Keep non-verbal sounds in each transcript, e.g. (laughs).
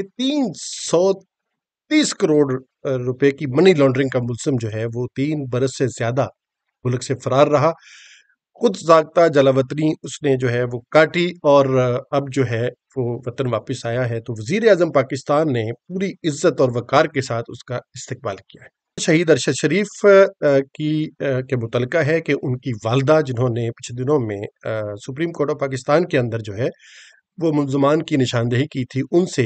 तीन सौ तीस करोड़ रुपए की मनी लॉन्ड्रिंग का मुलसम जो है वो तीन बरस से ज्यादा मुल्क से फरार रहा खुद जागता जलावतनी उसने जो है वो काटी और अब जो है वो वतन वापस आया है तो वजीर अजम पाकिस्तान ने पूरी इज्जत और वक़ार के साथ उसका इस्तेमाल किया है शहीद अरशद शरीफ की के मुतल है कि उनकी वालदा जिन्होंने पिछले दिनों में सुप्रीम कोर्ट ऑफ पाकिस्तान के अंदर जो है वो मुलजमान की निशानदेही की थी उनसे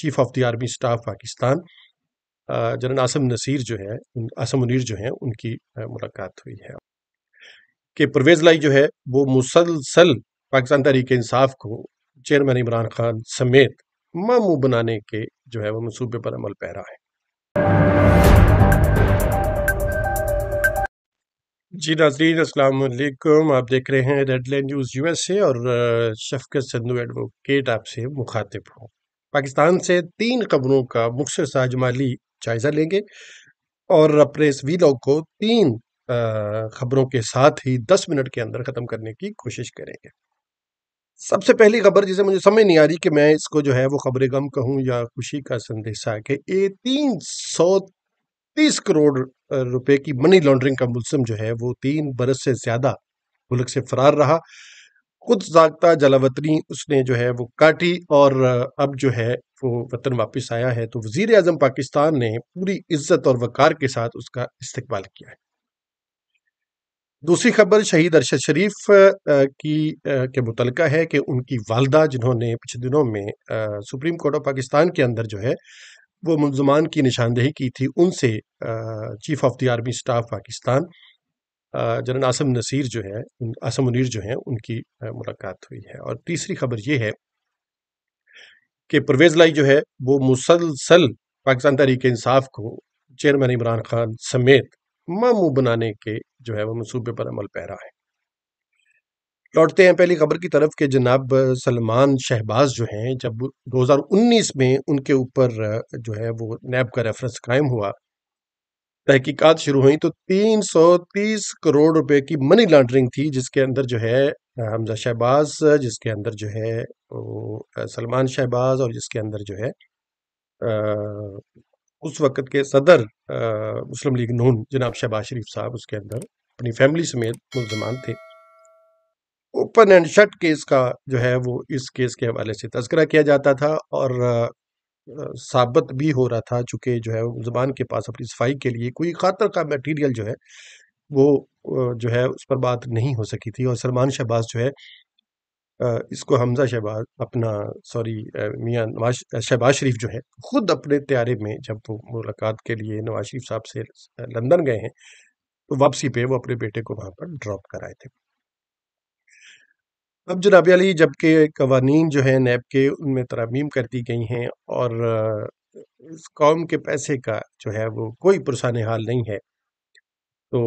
chief of the army staff Pakistan general Asim Naseer जो है आसम मुनीर जो हैं उनकी मुलाकात हुई है कि परवेज़ लाई जो है वो मुसलसल पाकिस्तान तहरीक इंसाफ को चेयरमैन इमरान खान समेत मामू बनाने के जो है वो मनसूबे पर अमल पैरा है जी नाजरीन असलकुम आप देख रहे हैं रेड लाइन न्यूज़ ए और शफकत संधू एडवोकेट आपसे मुखातिब हों पाकिस्तान से तीन खबरों का मुख्य साजमाली जायज़ा लेंगे और अपने इस वीलॉग को तीन खबरों के साथ ही दस मिनट के अंदर ख़त्म करने की कोशिश करेंगे सबसे पहली खबर जिसे मुझे समझ नहीं आ रही कि मैं इसको जो है वो खबर गम कहूँ या खुशी का संदेशा कि ये तीन सौ तीस करोड़ रुपए की मनी लॉन्ड्रिंग का मुलसम जो है वो तीन बरस से ज्यादा मुल्क से फरार रहा खुद जागता जलावतनी उसने जो है वो काटी और अब जो है वो वतन वापस आया है तो वजीर अजम पाकिस्तान ने पूरी इज्जत और वकार के साथ उसका इस्तेमाल किया है दूसरी खबर शहीद अरशद शरीफ की के मुतल है कि उनकी वालदा जिन्होंने पिछले दिनों में सुप्रीम कोर्ट ऑफ पाकिस्तान के अंदर जो है वो मुलजमान की निशानदेही की थी उनसे chief of the army staff Pakistan general Asim Naseer जो है आसम मुनीर जो हैं उनकी मुलाकात हुई है और तीसरी खबर ये है कि परवेज़ लाई जो है वो मुसलसल पाकिस्तान तहरीक इंसाफ को चेयरमैन इमरान खान समेत मामू बनाने के जो है वह मनसूबे पर अमल पैरा है लौटते हैं पहली खबर की तरफ कि जनाब सलमान शहबाज जो हैं जब 2019 में उनके ऊपर जो है वो नैब का रेफरेंस क्राइम हुआ तहकीकात शुरू हुई तो 330 करोड़ रुपए की मनी लॉन्ड्रिंग थी जिसके अंदर जो है हमजा शहबाज जिसके अंदर जो है सलमान शहबाज और जिसके अंदर जो है आ, उस वक्त के सदर मुस्लिम लीग नून जनाब शहबाज शरीफ साहब उसके अंदर अपनी फैमिली समेत मुलजमान थे ओपन एंड शट केस का जो है वो इस केस के हवाले से तस्करा किया जाता था और साबित भी हो रहा था चूँकि जो है जबान के पास अपनी सफाई के लिए कोई खातर का मटीरियल जो है वो जो है उस पर बात नहीं हो सकी थी और सलमान शहबाज जो है इसको हमजा शहबाज अपना सॉरी मियाँ नवाज शहबाज शरीफ जो है ख़ुद अपने त्यारे में जब वो मुलाकात के लिए नवाज शरीफ साहब से लंदन गए हैं तो वापसी पे वो अपने बेटे को वहाँ पर ड्रॉप कराए थे अब जनाब अली जबकि कवानीन जो है नैब के उनमें तरमीम कर दी गई हैं और इस कौम के पैसे का जो है वो कोई पुरसान हाल नहीं है तो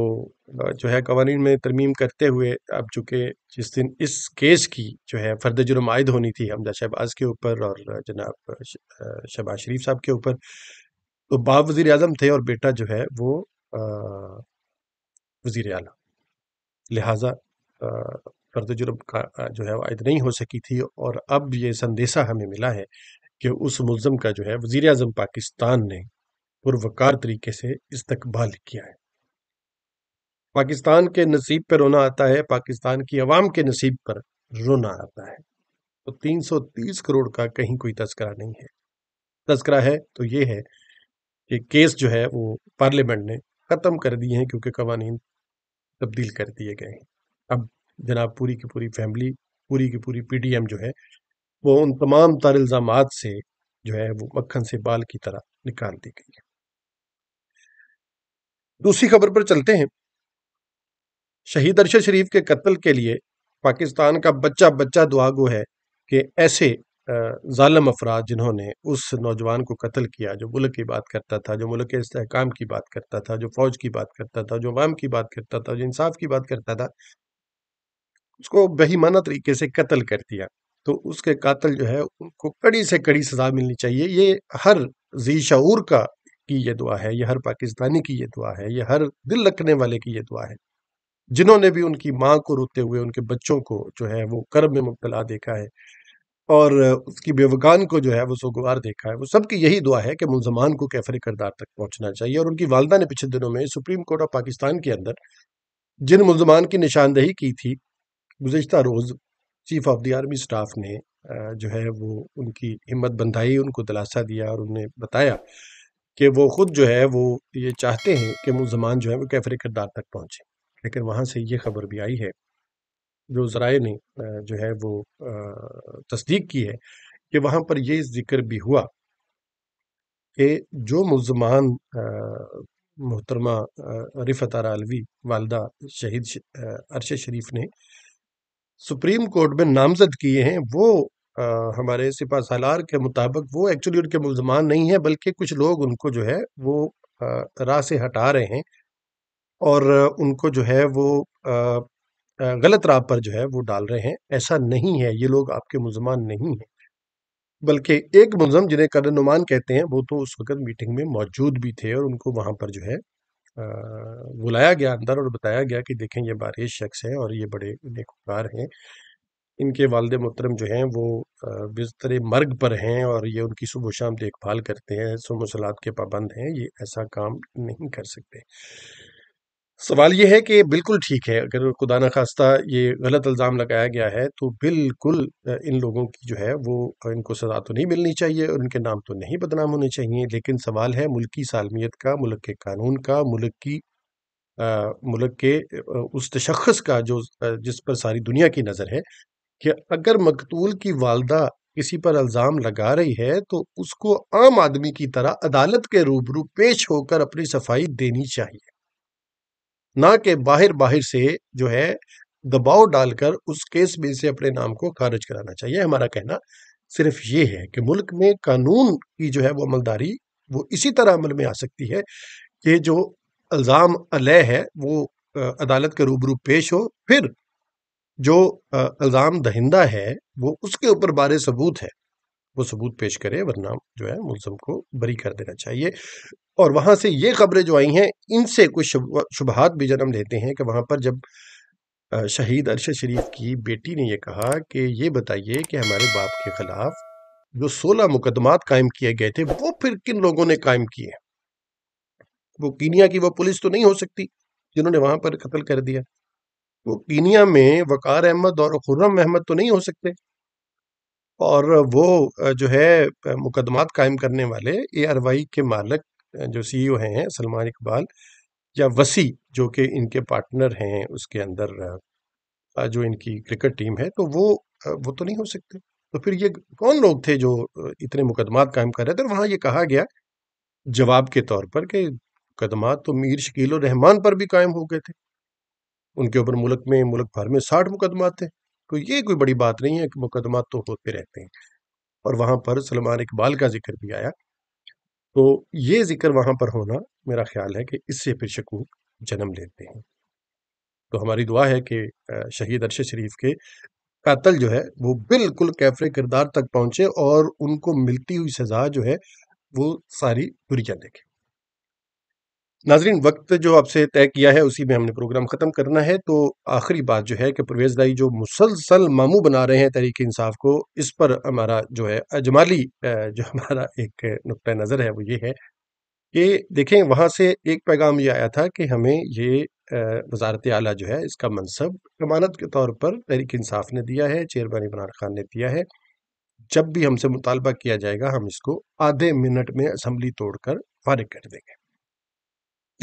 जो है कवानीन में तरमीम करते हुए अब चूँकि जिस दिन इस केस की जो है फर्द जुर्म आयद होनी थी हमदा शहबाज के ऊपर और जनाब शहबाज शरीफ साहब के ऊपर तो बाप वज़ी अजम थे और बेटा जो है वो वज़ी अला लिहाजा फर्द तो जुर्म का जो है वायद नहीं हो सकी थी और अब ये संदेशा हमें मिला है कि उस मुलम का जो है वज़ी अजम पाकिस्तान ने पुरवकार तरीके से इस्तबाल किया है पाकिस्तान के नसीब पर रोना आता है पाकिस्तान की अवाम के नसीब पर रोना आता है तो 330 करोड़ का कहीं कोई तस्करा नहीं है तस्करा है तो ये है कि केस जो है वो पार्लियामेंट ने ख़त्म कर दिए हैं क्योंकि कवानीन तब्दील कर दिए गए हैं अब जनाब पूरी की पूरी फैमिली पूरी की पूरी पीडीएम जो है वो उन तमाम तार इल्ज़ाम से जो है वो मक्खन से बाल की तरह निकाल दी गई है दूसरी खबर पर चलते हैं शहीद अरशद शरीफ के कत्ल के लिए पाकिस्तान का बच्चा बच्चा दुआगो है कि ऐसे जालम अफराद जिन्होंने उस नौजवान को कत्ल किया जो मुल्क की बात करता था जो मुल्क के इसकाम की बात करता था जो फ़ौज की बात करता था जो वाम की बात करता था जो इंसाफ की बात करता था उसको बेहिमाना तरीके से कत्ल कर दिया तो उसके कातल जो है उनको कड़ी से कड़ी सजा मिलनी चाहिए ये हर जी शूर का की ये दुआ है यह हर पाकिस्तानी की ये दुआ है यह हर दिल रखने वाले की ये दुआ है जिन्होंने भी उनकी माँ को रोते हुए उनके बच्चों को जो है वो कर्म में मुबतला देखा है और उसकी बेवकान को जो है वो सोगवार देखा है वो सबकी यही दुआ है कि मुलजमान को कैफर करदार तक पहुंचना चाहिए और उनकी वालदा ने पिछले दिनों में सुप्रीम कोर्ट ऑफ पाकिस्तान के अंदर जिन मुलजमान की निशानदेही की थी गुजशत रोज़ chief of the army staff ने जो है वो उनकी हिम्मत बंधाई उनको दिलासा दिया और उन्हें बताया कि वो ख़ुद जो है वो ये चाहते हैं कि मुलजमान जो है वो कैफर किरदार तक पहुँचे लेकिन वहाँ से ये खबर भी आई है जो जराए ने जो है वो तस्दीक की है कि वहाँ पर ये जिक्र भी हुआ कि जो मुलजमान मोहतरमा रिफत आलवी वालदा शहीद अरशद शरीफ ने सुप्रीम कोर्ट में नामजद किए हैं वो आ, हमारे सिपा सालार के मुताबिक वो एक्चुअली उनके मुलजमान नहीं है बल्कि कुछ लोग उनको जो है वो राह से हटा रहे हैं और उनको जो है वो आ, गलत राह पर जो है वो डाल रहे हैं ऐसा नहीं है ये लोग आपके मुलजमान नहीं हैं बल्कि एक मुलम जिन्हें करण नुमान कहते हैं वो तो उस वक्त मीटिंग में मौजूद भी थे और उनको वहाँ पर जो है बुलाया गया अंदर और बताया गया कि देखें ये बारिश शख्स हैं और ये बड़े नेकोकार हैं इनके वालद मोहतरम जो हैं वो बिस्तर मर्ग पर हैं और ये उनकी सुबह शाम देखभाल करते हैं सलाद के पाबंद हैं ये ऐसा काम नहीं कर सकते सवाल ये है कि बिल्कुल ठीक है अगर खुदा न खास्ता ये गलत इल्ज़ाम लगाया गया है तो बिल्कुल इन लोगों की जो है वो इनको सज़ा तो नहीं मिलनी चाहिए और इनके नाम तो नहीं बदनाम होने चाहिए लेकिन सवाल है की सालमियत का मुल्क के कानून का मुल्क की मुल्क के उस तशखस का जो जिस पर सारी दुनिया की नज़र है कि अगर मकतूल की वालदा किसी पर इल्ज़ाम लगा रही है तो उसको आम आदमी की तरह अदालत के रूबरू पेश होकर अपनी सफाई देनी चाहिए ना कि बाहर बाहर से जो है दबाव डालकर उस केस में से अपने नाम को खारिज कराना चाहिए हमारा कहना सिर्फ ये है कि मुल्क में कानून की जो है वो अमलदारी वो इसी तरह अमल में आ सकती है कि जो अल्ज़ाम अलह है वो अदालत के रूबरू पेश हो फिर जो अल्ज़ाम दहिंदा है वो उसके ऊपर बार सबूत है वो सबूत पेश करे वरना जो है मुलजम को बरी कर देना चाहिए और वहाँ से ये खबरें जो आई हैं इनसे कुछ शुबहत भी जन्म लेते हैं कि वहाँ पर जब शहीद अरशद शरीफ की बेटी ने यह कहा कि ये बताइए कि हमारे बाप के ख़िलाफ़ जो सोलह मुकदमात कायम किए गए थे वो फिर किन लोगों ने कायम किए वो कीनिया की वो पुलिस तो नहीं हो सकती जिन्होंने वहाँ पर कत्ल कर दिया वो कीनिया में वकार अहमद और खुर्रम अहमद तो नहीं हो सकते और वो जो है मुकदमात कायम करने वाले ए आर वाई के मालक जो सी ओ e हैं सलमान इकबाल या वसी जो कि इनके पार्टनर हैं उसके अंदर जो इनकी क्रिकेट टीम है तो वो वो तो नहीं हो सकते तो फिर ये कौन लोग थे जो इतने मुकदमात कायम कर रहे थे तो वहाँ ये कहा गया जवाब के तौर पर कि मुकदमात तो मीर शकील रहमान पर भी कायम हो गए थे उनके ऊपर मुल्क में मुल्क भर में साठ मुकदमा थे तो ये कोई बड़ी बात नहीं है कि मुकदमा तो होते रहते हैं और वहाँ पर सलमान इकबाल का जिक्र भी आया तो ये जिक्र वहाँ पर होना मेरा ख्याल है कि इससे फिर शकूक जन्म लेते हैं तो हमारी दुआ है कि शहीद अरश शरीफ के कातल जो है वो बिल्कुल कैफरे किरदार तक पहुँचे और उनको मिलती हुई सज़ा जो है वो सारी दुनिया देखे नाजरीन वक्त जो आपसे तय किया है उसी में हमने प्रोग्राम ख़त्म करना है तो आखिरी बात जो है कि परवेज़ दाई जो मुसलसल मामू बना रहे हैं तहरीक इंसाफ को इस पर हमारा जो है अजमाली जो (laughs) हमारा एक नुक़ नज़र है वो ये है कि देखें वहाँ से एक पैगाम ये आया था कि हमें ये वजारत आला जो है इसका मनसब जमानत के तौर पर तहरीक इंसाफ ने दिया है चेयरमैन इमरान खान ने दिया है जब भी हमसे मुतालबा किया जाएगा हम इसको आधे मिनट में असम्बली तोड़ कर फारिग कर देंगे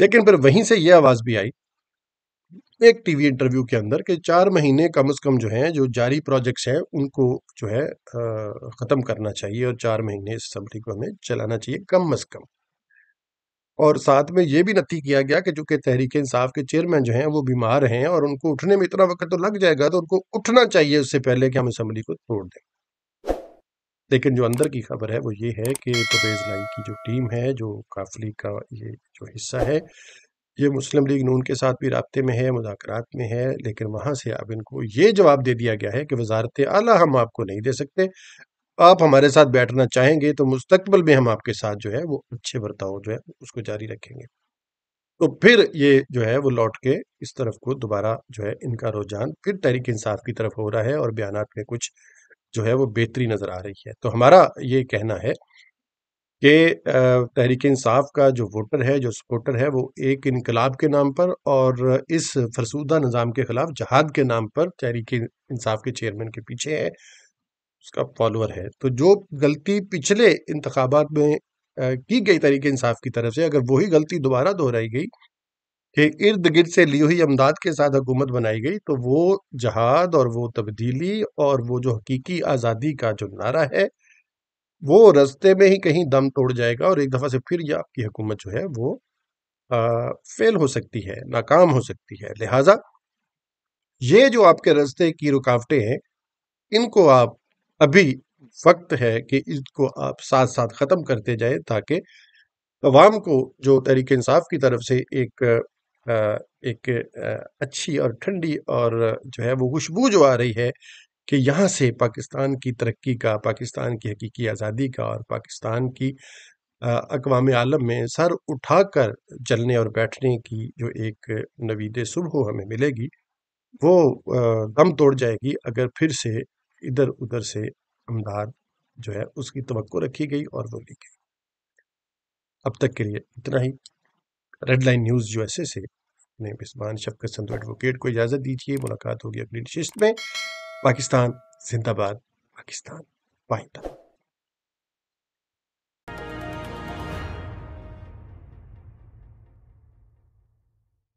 लेकिन फिर वहीं से यह आवाज़ भी आई एक टीवी इंटरव्यू के अंदर कि चार महीने कम से कम जो हैं जो जारी प्रोजेक्ट्स हैं उनको जो है ख़त्म करना चाहिए और चार महीने इस असम्बली को हमें चलाना चाहिए कम अज़ कम और साथ में ये भी नती किया गया कि जो कि तहरीक इंसाफ के चेयरमैन जो हैं वो बीमार हैं और उनको उठने में इतना वक्त तो लग जाएगा तो उनको उठना चाहिए उससे पहले कि हम असम्बली को तोड़ दें लेकिन जो अंदर की खबर है वो ये है कि परवेज लाई की जो टीम है जो काफली का ये जो हिस्सा है ये मुस्लिम लीग नून के साथ भी रबते में है मुजाकर में है लेकिन वहाँ से अब इनको ये जवाब दे दिया गया है कि वजारत आला हम आपको नहीं दे सकते आप हमारे साथ बैठना चाहेंगे तो मुस्तबल में हम आपके साथ जो है वो अच्छे बर्ताव जो है उसको जारी रखेंगे तो फिर ये जो है वो लौट के इस तरफ को दोबारा जो है इनका रुझान फिर तहरीक इंसाफ की तरफ हो रहा है और बयान में कुछ जो है वो बेहतरी नज़र आ रही है तो हमारा ये कहना है कि तहरीक इंसाफ का जो वोटर है जो सपोर्टर है वो एक इनकलाब के नाम पर और इस फरसूदा निज़ाम के ख़िलाफ़ जहाद के नाम पर तहरीक इंसाफ के चेयरमैन के पीछे है उसका फॉलोअर है तो जो गलती पिछले इंतबात में की गई तहरीक इंसाफ की तरफ से अगर वही गलती दोबारा दोहराई गई कि इर्द गिर्द से ली हुई अमदाद के साथ हुकूमत बनाई गई तो वो जहाद और वो तब्दीली और वो जो हकीकी आज़ादी का जो नारा है वो रस्ते में ही कहीं दम तोड़ जाएगा और एक दफ़ा से फिर यह आपकी हुकूमत जो है वो आ, फेल हो सकती है नाकाम हो सकती है लिहाजा ये जो आपके रस्ते की रुकावटें हैं इनको आप अभी वक्त है कि इसको आप साथ साथ ख़त्म करते जाए ताकि अवाम को जो तहरीक इंसाफ की तरफ से एक एक अच्छी और ठंडी और जो है वो खुशबू जो आ रही है कि यहाँ से पाकिस्तान की तरक्की का पाकिस्तान की हकीकी आज़ादी का और पाकिस्तान की अकवाम आलम में सर उठा कर चलने और बैठने की जो एक नवीद सुबह हमें मिलेगी वो दम तोड़ जाएगी अगर फिर से इधर उधर से अमदाद जो है उसकी तो रखी गई और वो ली गई अब तक के लिए इतना ही रेड लाइन न्यूज़ यूएसए से अपने मेजबान शफकत संधु एडवोकेट को इजाज़त दीजिए मुलाकात होगी अपनी शिस्त में पाकिस्तान जिंदाबाद पाकिस्तान पाइंदा